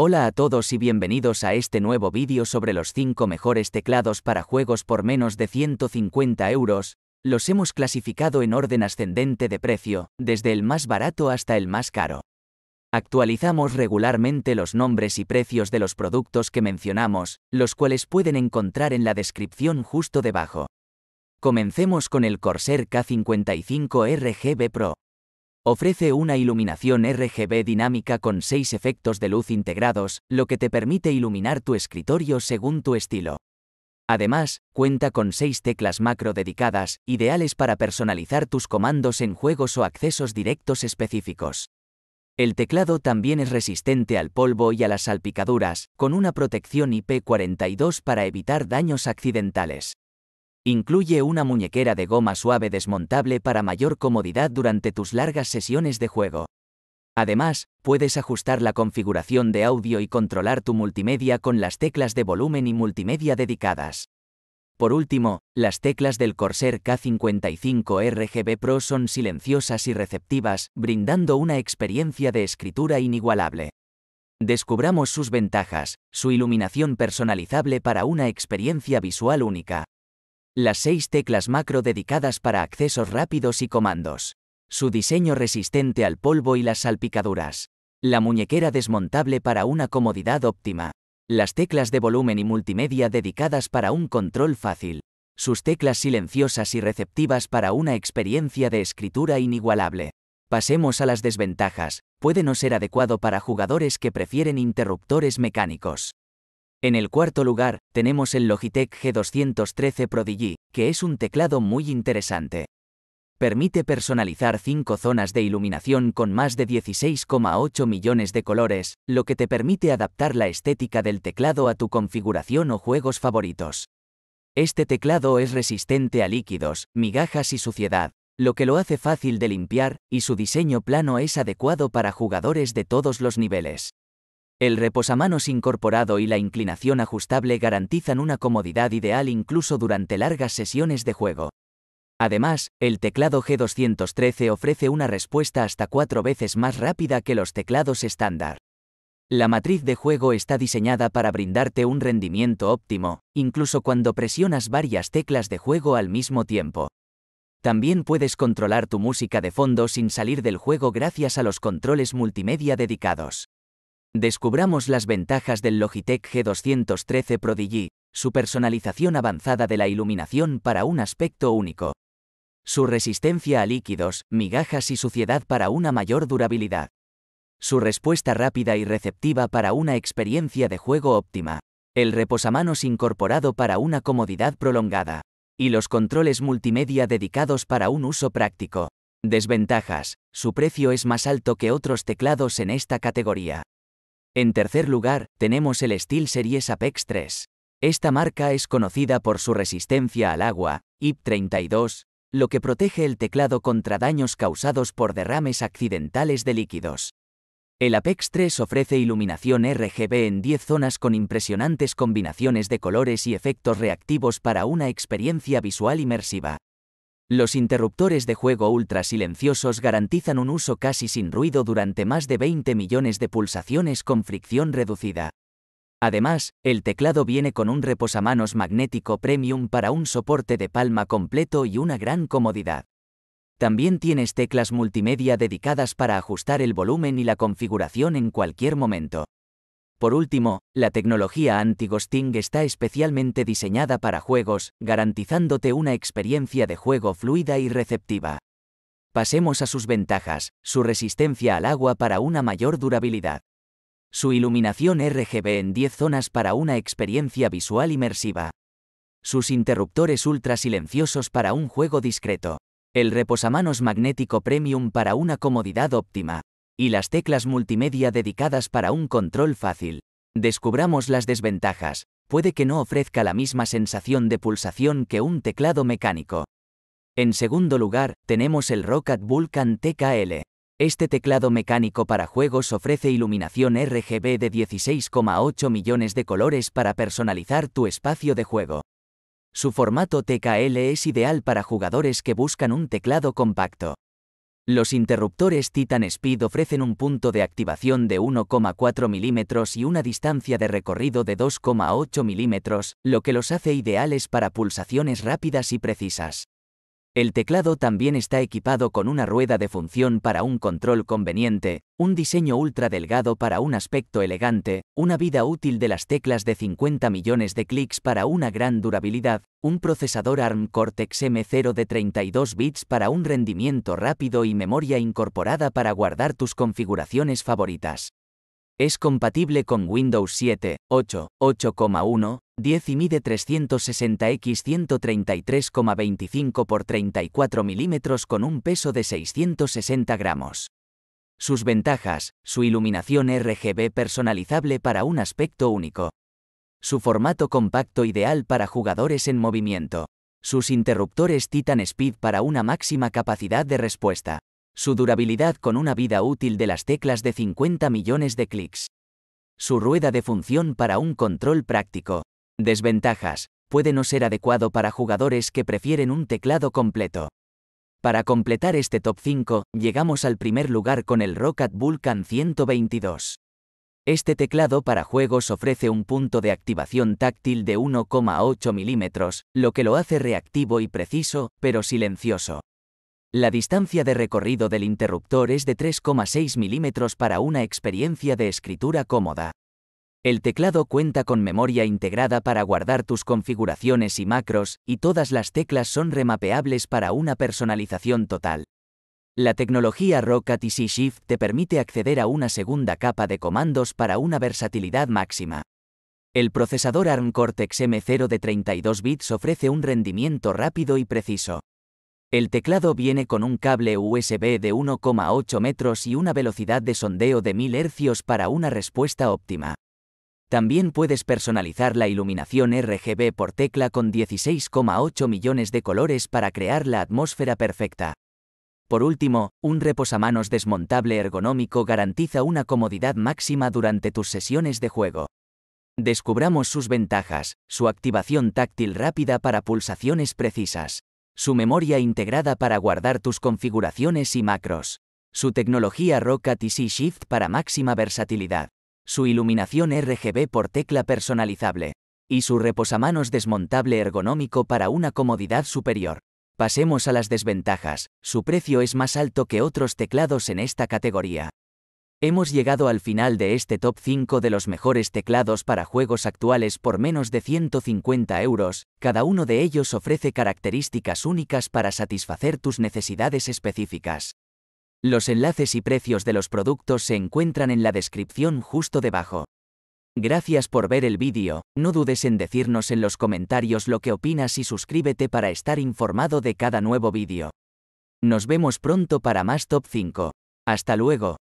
Hola a todos y bienvenidos a este nuevo vídeo sobre los 5 mejores teclados para juegos por menos de 150 euros. Los hemos clasificado en orden ascendente de precio, desde el más barato hasta el más caro. Actualizamos regularmente los nombres y precios de los productos que mencionamos, los cuales pueden encontrar en la descripción justo debajo. Comencemos con el Corsair K55 RGB Pro. Ofrece una iluminación RGB dinámica con seis efectos de luz integrados, lo que te permite iluminar tu escritorio según tu estilo. Además, cuenta con seis teclas macro dedicadas, ideales para personalizar tus comandos en juegos o accesos directos específicos. El teclado también es resistente al polvo y a las salpicaduras, con una protección IP42 para evitar daños accidentales. Incluye una muñequera de goma suave desmontable para mayor comodidad durante tus largas sesiones de juego. Además, puedes ajustar la configuración de audio y controlar tu multimedia con las teclas de volumen y multimedia dedicadas. Por último, las teclas del Corsair K55 RGB Pro son silenciosas y receptivas, brindando una experiencia de escritura inigualable. Descubramos sus ventajas, su iluminación personalizable para una experiencia visual única las seis teclas macro dedicadas para accesos rápidos y comandos. Su diseño resistente al polvo y las salpicaduras. La muñequera desmontable para una comodidad óptima. Las teclas de volumen y multimedia dedicadas para un control fácil. Sus teclas silenciosas y receptivas para una experiencia de escritura inigualable. Pasemos a las desventajas. Puede no ser adecuado para jugadores que prefieren interruptores mecánicos. En el cuarto lugar, tenemos el Logitech G213 Prodigy, que es un teclado muy interesante. Permite personalizar 5 zonas de iluminación con más de 16,8 millones de colores, lo que te permite adaptar la estética del teclado a tu configuración o juegos favoritos. Este teclado es resistente a líquidos, migajas y suciedad, lo que lo hace fácil de limpiar, y su diseño plano es adecuado para jugadores de todos los niveles. El reposamanos incorporado y la inclinación ajustable garantizan una comodidad ideal incluso durante largas sesiones de juego. Además, el teclado G213 ofrece una respuesta hasta cuatro veces más rápida que los teclados estándar. La matriz de juego está diseñada para brindarte un rendimiento óptimo, incluso cuando presionas varias teclas de juego al mismo tiempo. También puedes controlar tu música de fondo sin salir del juego gracias a los controles multimedia dedicados. Descubramos las ventajas del Logitech G213 Prodigy, su personalización avanzada de la iluminación para un aspecto único. Su resistencia a líquidos, migajas y suciedad para una mayor durabilidad. Su respuesta rápida y receptiva para una experiencia de juego óptima. El reposamanos incorporado para una comodidad prolongada. Y los controles multimedia dedicados para un uso práctico. Desventajas. Su precio es más alto que otros teclados en esta categoría. En tercer lugar, tenemos el Steel Series Apex 3. Esta marca es conocida por su resistencia al agua, IP32, lo que protege el teclado contra daños causados por derrames accidentales de líquidos. El Apex 3 ofrece iluminación RGB en 10 zonas con impresionantes combinaciones de colores y efectos reactivos para una experiencia visual inmersiva. Los interruptores de juego ultra silenciosos garantizan un uso casi sin ruido durante más de 20 millones de pulsaciones con fricción reducida. Además, el teclado viene con un reposamanos magnético premium para un soporte de palma completo y una gran comodidad. También tienes teclas multimedia dedicadas para ajustar el volumen y la configuración en cualquier momento. Por último, la tecnología anti-ghosting está especialmente diseñada para juegos, garantizándote una experiencia de juego fluida y receptiva. Pasemos a sus ventajas, su resistencia al agua para una mayor durabilidad. Su iluminación RGB en 10 zonas para una experiencia visual inmersiva. Sus interruptores ultra silenciosos para un juego discreto. El reposamanos magnético premium para una comodidad óptima y las teclas multimedia dedicadas para un control fácil. Descubramos las desventajas, puede que no ofrezca la misma sensación de pulsación que un teclado mecánico. En segundo lugar, tenemos el Rocket Vulcan TKL. Este teclado mecánico para juegos ofrece iluminación RGB de 16,8 millones de colores para personalizar tu espacio de juego. Su formato TKL es ideal para jugadores que buscan un teclado compacto. Los interruptores Titan Speed ofrecen un punto de activación de 1,4 milímetros y una distancia de recorrido de 2,8 milímetros, lo que los hace ideales para pulsaciones rápidas y precisas. El teclado también está equipado con una rueda de función para un control conveniente, un diseño ultra delgado para un aspecto elegante, una vida útil de las teclas de 50 millones de clics para una gran durabilidad, un procesador ARM Cortex M0 de 32 bits para un rendimiento rápido y memoria incorporada para guardar tus configuraciones favoritas. Es compatible con Windows 7, 8, 8,1, 10 y mide 360x 133,25 x 34 mm con un peso de 660 gramos. Sus ventajas, su iluminación RGB personalizable para un aspecto único. Su formato compacto ideal para jugadores en movimiento. Sus interruptores Titan Speed para una máxima capacidad de respuesta. Su durabilidad con una vida útil de las teclas de 50 millones de clics. Su rueda de función para un control práctico. Desventajas. Puede no ser adecuado para jugadores que prefieren un teclado completo. Para completar este top 5, llegamos al primer lugar con el Rocket Vulcan 122. Este teclado para juegos ofrece un punto de activación táctil de 1,8 milímetros, lo que lo hace reactivo y preciso, pero silencioso. La distancia de recorrido del interruptor es de 3,6 milímetros para una experiencia de escritura cómoda. El teclado cuenta con memoria integrada para guardar tus configuraciones y macros, y todas las teclas son remapeables para una personalización total. La tecnología Rocket y Shift te permite acceder a una segunda capa de comandos para una versatilidad máxima. El procesador ARM Cortex M0 de 32 bits ofrece un rendimiento rápido y preciso. El teclado viene con un cable USB de 1,8 metros y una velocidad de sondeo de 1000 Hz para una respuesta óptima. También puedes personalizar la iluminación RGB por tecla con 16,8 millones de colores para crear la atmósfera perfecta. Por último, un reposamanos desmontable ergonómico garantiza una comodidad máxima durante tus sesiones de juego. Descubramos sus ventajas, su activación táctil rápida para pulsaciones precisas su memoria integrada para guardar tus configuraciones y macros, su tecnología Roca TC Shift para máxima versatilidad, su iluminación RGB por tecla personalizable, y su reposamanos desmontable ergonómico para una comodidad superior. Pasemos a las desventajas, su precio es más alto que otros teclados en esta categoría. Hemos llegado al final de este top 5 de los mejores teclados para juegos actuales por menos de 150 euros, cada uno de ellos ofrece características únicas para satisfacer tus necesidades específicas. Los enlaces y precios de los productos se encuentran en la descripción justo debajo. Gracias por ver el vídeo, no dudes en decirnos en los comentarios lo que opinas y suscríbete para estar informado de cada nuevo vídeo. Nos vemos pronto para más top 5. Hasta luego.